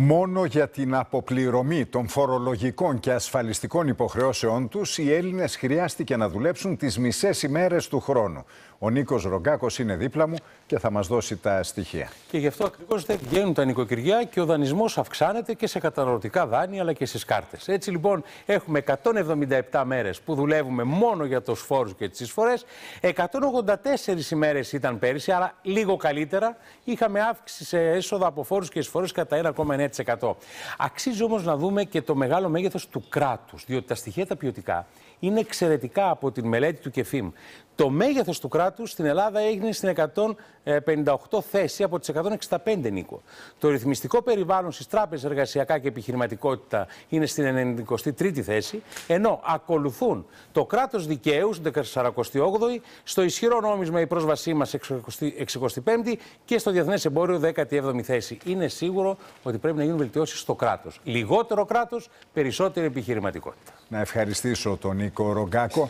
Μόνο για την αποπληρωμή των φορολογικών και ασφαλιστικών υποχρεώσεων τους, οι Έλληνες χρειάστηκε να δουλέψουν τις μισές ημέρες του χρόνου. Ο Νίκος Ρογκάκος είναι δίπλα μου και θα μας δώσει τα στοιχεία. Και γι' αυτό ακριβώς δεν βγαίνουν τα νοικοκυριά και ο δανεισμός αυξάνεται και σε καταναλωτικά δάνεια αλλά και στις κάρτες. Έτσι λοιπόν έχουμε 177 μέρες που δουλεύουμε μόνο για τους φόρους και τις εισφορές. 184 ημέρες ήταν πέρυσι, αλλά λίγο καλύτερα. Είχαμε αύξηση σε έσοδα από φόρους και εισφορές κατά 1,9%. Αξίζει όμως να δούμε και το μεγάλο μέγεθος του κράτους, διότι τα στοιχεία τα ποιοτικά είναι εξαιρετικά από την μελέτη του ΚΕΦΙΜ. Το μέγεθος του κράτους στην Ελλάδα έγινε στην 158 θέση από τις 165, Νίκο. Το ρυθμιστικό περιβάλλον στις τράπεζες, εργασιακά και επιχειρηματικότητα είναι στην 93η θέση, ενώ ακολουθούν το κράτος δικαίου στην 48η, στο ισχυρό νόμισμα η πρόσβασή μας 65η και στο διεθνές εμπόριο 17η θέση. Είναι σίγουρο ότι πρέπει να γίνουν βελτιώσεις στο κράτος. Λιγότερο κράτος, περισσότερη επιχειρηματικότητα. Να ευχαριστήσω τον Νίκο Ρογκάκο.